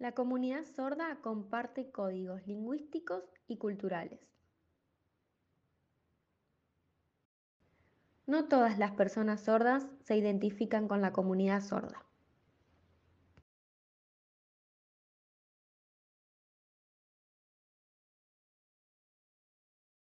La comunidad sorda comparte códigos lingüísticos y culturales. No todas las personas sordas se identifican con la comunidad sorda.